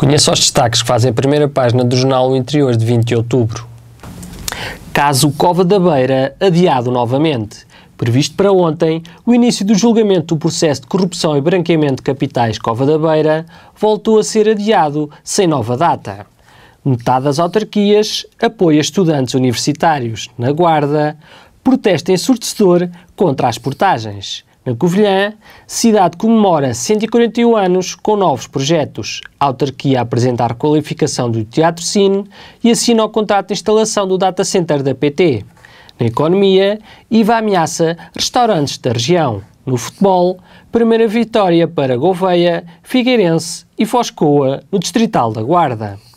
Conheça os destaques que fazem a primeira página do Jornal Interior de 20 de outubro. Caso Cova da Beira adiado novamente. Previsto para ontem, o início do julgamento do processo de corrupção e branqueamento de capitais Cova da Beira voltou a ser adiado sem nova data. Metade das autarquias apoia estudantes universitários na Guarda, protesta ensurdecedor contra as portagens. Na Covilhã, cidade comemora 141 anos com novos projetos. A autarquia a apresentar qualificação do Teatro Cine e assina o contrato de instalação do data center da PT. Na economia, IVA ameaça restaurantes da região. No futebol, primeira vitória para Gouveia, Figueirense e Foscoa no Distrital da Guarda.